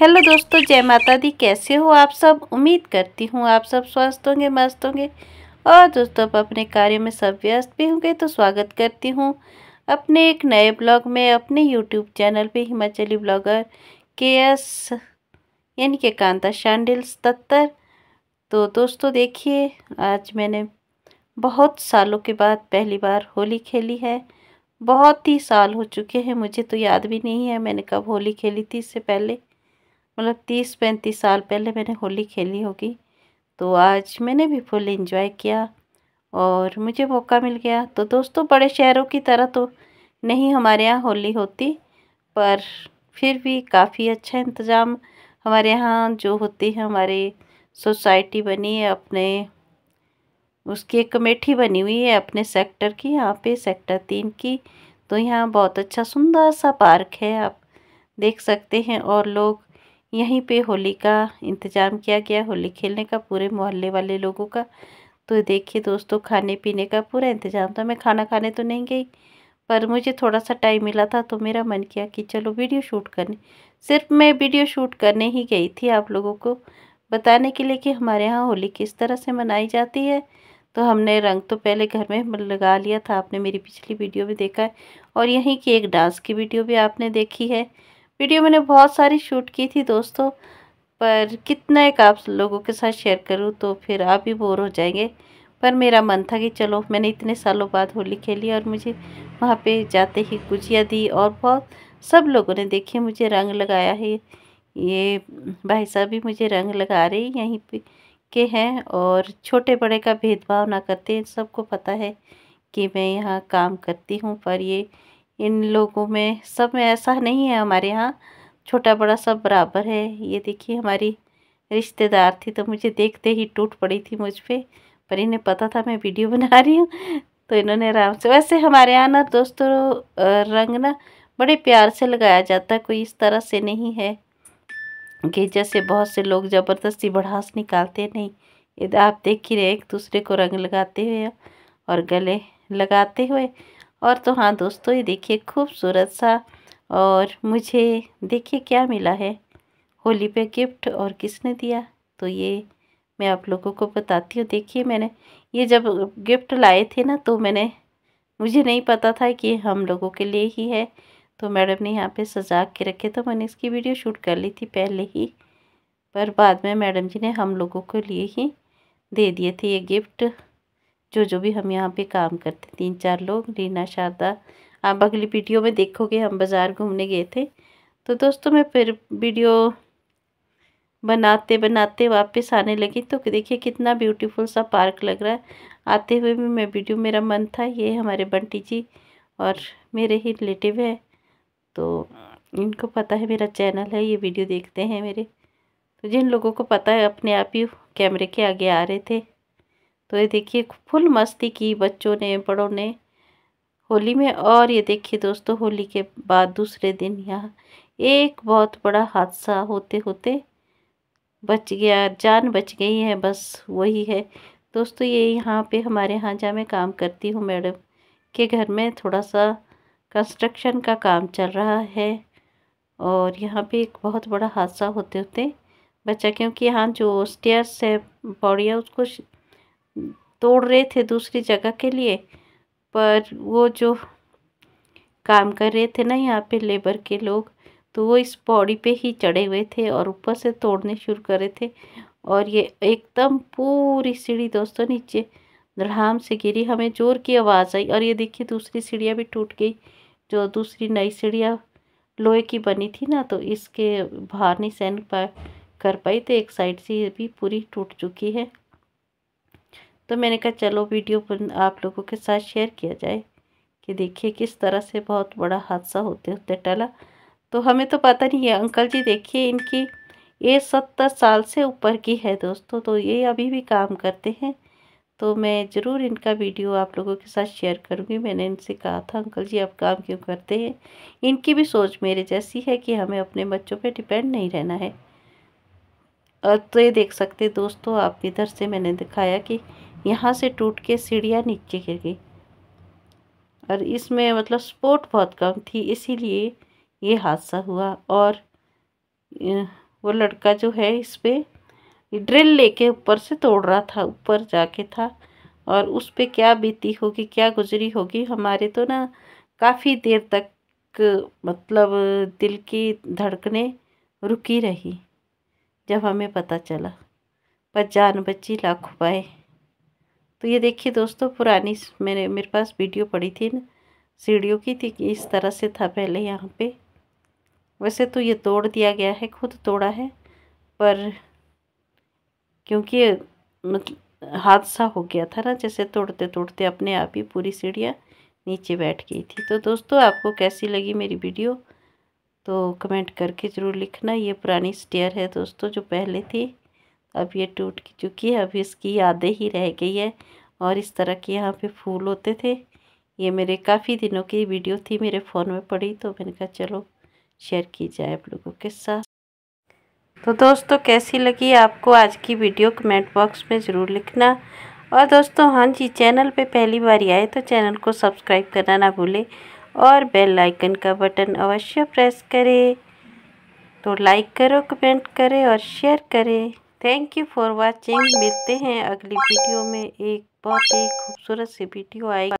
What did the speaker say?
hello दोस्तों जय माता दी कैसे हो आप सब उम्मीद करती हूँ आप सब स्वस्थ होंगे मस्त होंगे और दोस्तों आप अपने कार्य में सब व्यस्त भी होंगे तो स्वागत करती हूँ अपने एक नए ब्लॉग में अपने यूट्यूब चैनल पे हिमाचली ब्लॉगर के एस यानी कि कांता शांडिल सतर तो दोस्तों देखिए आज मैंने बहुत सालों के बाद पहली बार होली खेली है बहुत ही साल हो चुके हैं मुझे तो याद भी नहीं है मैंने कब होली खेली थी इससे पहले मतलब तीस पैंतीस साल पहले मैंने होली खेली होगी तो आज मैंने भी फुल इंजॉय किया और मुझे मौका मिल गया तो दोस्तों बड़े शहरों की तरह तो नहीं हमारे यहाँ होली होती पर फिर भी काफ़ी अच्छा इंतज़ाम हमारे यहाँ जो होती है हमारे सोसाइटी बनी है अपने उसकी एक कमेटी बनी हुई है अपने सेक्टर की यहाँ पे सेक्टर तीन की तो यहाँ बहुत अच्छा सुंदर सा पार्क है आप देख सकते हैं और लोग यहीं पे होली का इंतज़ाम किया गया होली खेलने का पूरे मोहल्ले वाले लोगों का तो देखिए दोस्तों खाने पीने का पूरा इंतज़ाम था तो मैं खाना खाने तो नहीं गई पर मुझे थोड़ा सा टाइम मिला था तो मेरा मन किया कि चलो वीडियो शूट करने सिर्फ मैं वीडियो शूट करने ही गई थी आप लोगों को बताने के लिए कि हमारे यहाँ होली किस तरह से मनाई जाती है तो हमने रंग तो पहले घर में मतलब लगा लिया था आपने मेरी पिछली वीडियो भी देखा है और यहीं की एक डांस की वीडियो भी आपने देखी है वीडियो मैंने बहुत सारी शूट की थी दोस्तों पर कितना एक आप लोगों के साथ शेयर करूं तो फिर आप भी बोर हो जाएंगे पर मेरा मन था कि चलो मैंने इतने सालों बाद होली खेली और मुझे वहाँ पे जाते ही गुजिया दी और बहुत सब लोगों ने देखिए मुझे रंग लगाया है ये भाई साहब भी मुझे रंग लगा रहे यहीं पे के हैं और छोटे बड़े का भेदभाव ना करते सबको पता है कि मैं यहाँ काम करती हूँ पर ये इन लोगों में सब में ऐसा नहीं है हमारे यहाँ छोटा बड़ा सब बराबर है ये देखिए हमारी रिश्तेदार थी तो मुझे देखते ही टूट पड़ी थी मुझ पर पर इन्हें पता था मैं वीडियो बना रही हूँ तो इन्होंने आराम से वैसे हमारे यहाँ ना दोस्तों रंग ना बड़े प्यार से लगाया जाता है कोई इस तरह से नहीं है कि जैसे बहुत से लोग ज़बरदस्ती बढ़ास निकालते नहीं आप देख ही रहे एक दूसरे को रंग लगाते हुए और गले लगाते हुए और तो हाँ दोस्तों ये देखिए खूबसूरत सा और मुझे देखिए क्या मिला है होली पे गिफ्ट और किसने दिया तो ये मैं आप लोगों को बताती हूँ देखिए मैंने ये जब गिफ्ट लाए थे ना तो मैंने मुझे नहीं पता था कि हम लोगों के लिए ही है तो मैडम ने यहाँ पे सजा के रखे तो मैंने इसकी वीडियो शूट कर ली थी पहले ही पर बाद में मैडम जी ने हम लोगों के लिए ही दे दिए थे ये गिफ्ट जो जो भी हम यहाँ पे काम करते तीन चार लोग रीना शारदा आप अगली वीडियो में देखोगे हम बाज़ार घूमने गए थे तो दोस्तों मैं फिर वीडियो बनाते बनाते वापस आने लगी तो देखिए कितना ब्यूटीफुल सा पार्क लग रहा है आते हुए भी मैं वीडियो मेरा मन था ये हमारे बंटी जी और मेरे ही रिलेटिव है तो इनको पता है मेरा चैनल है ये वीडियो देखते हैं मेरे तो जिन लोगों को पता है अपने आप ही कैमरे के आगे आ रहे थे तो ये देखिए फुल मस्ती की बच्चों ने बड़ों ने होली में और ये देखिए दोस्तों होली के बाद दूसरे दिन यहाँ एक बहुत बड़ा हादसा होते होते बच गया जान बच गई है बस वही है दोस्तों ये यहाँ पे हमारे यहाँ जहाँ मैं काम करती हूँ मैडम के घर में थोड़ा सा कंस्ट्रक्शन का काम चल रहा है और यहाँ पे एक बहुत बड़ा हादसा होते होते बच्चा क्योंकि यहाँ जो स्टेयर्स है पौड़ियाँ उसको तोड़ रहे थे दूसरी जगह के लिए पर वो जो काम कर रहे थे ना यहाँ पे लेबर के लोग तो वो इस पौड़ी पे ही चढ़े हुए थे और ऊपर से तोड़ने शुरू करे थे और ये एकदम पूरी सीढ़ी दोस्तों नीचे धड़ाम से गिरी हमें जोर की आवाज़ आई और ये देखिए दूसरी सीढ़ियाँ भी टूट गई जो दूसरी नई सीढ़ियाँ लोहे की बनी थी ना तो इसके भार नहीं सहन पा कर पाई तो एक साइड से ये भी पूरी टूट चुकी है तो मैंने कहा चलो वीडियो आप लोगों के साथ शेयर किया जाए कि देखिए किस तरह से बहुत बड़ा हादसा होते होते टला तो हमें तो पता नहीं है अंकल जी देखिए इनकी ये सत्तर साल से ऊपर की है दोस्तों तो ये अभी भी काम करते हैं तो मैं ज़रूर इनका वीडियो आप लोगों के साथ शेयर करूँगी मैंने इनसे कहा था अंकल जी आप काम क्यों करते हैं इनकी भी सोच मेरे जैसी है कि हमें अपने बच्चों पे डिपेंड नहीं रहना है और तो ये देख सकते दोस्तों आप इधर से मैंने दिखाया कि यहाँ से टूट के सीढ़ियाँ नीचे गिर गई और इसमें मतलब स्पोर्ट बहुत कम थी इसीलिए ये हादसा हुआ और वो लड़का जो है इस पर ड्रिल लेके ऊपर से तोड़ रहा था ऊपर जाके था और उस पर क्या बीती होगी क्या गुजरी होगी हमारे तो ना काफ़ी देर तक मतलब दिल की धड़कने रुकी रही जब हमें पता चला पर जान बच्ची लाख पाए तो ये देखिए दोस्तों पुरानी मेरे मेरे पास वीडियो पड़ी थी ना सीढ़ियों की थी इस तरह से था पहले यहाँ पे वैसे तो ये तोड़ दिया गया है खुद तोड़ा है पर क्योंकि मतलब हादसा हो गया था ना जैसे तोड़ते तोड़ते अपने आप ही पूरी सीढ़ियाँ नीचे बैठ गई थी तो दोस्तों आपको कैसी लगी मेरी वीडियो तो कमेंट करके ज़रूर लिखना ये पुरानी स्टेयर है दोस्तों जो पहले थी अब ये टूट चुकी है अभी इसकी यादें ही रह गई है और इस तरह के यहाँ पे फूल होते थे ये मेरे काफ़ी दिनों की वीडियो थी मेरे फ़ोन में पड़ी तो मैंने कहा चलो शेयर की जाए आप लोगों के साथ तो दोस्तों कैसी लगी आपको आज की वीडियो कमेंट बॉक्स में ज़रूर लिखना और दोस्तों हाँ जी चैनल पे पहली बार आए तो चैनल को सब्सक्राइब करना ना भूलें और बेल आइकन का बटन अवश्य प्रेस करें तो लाइक करो कमेंट करें और शेयर करें थैंक यू फॉर वाचिंग मिलते हैं अगली वीडियो में एक बहुत ही खूबसूरत सी वीडियो आएगी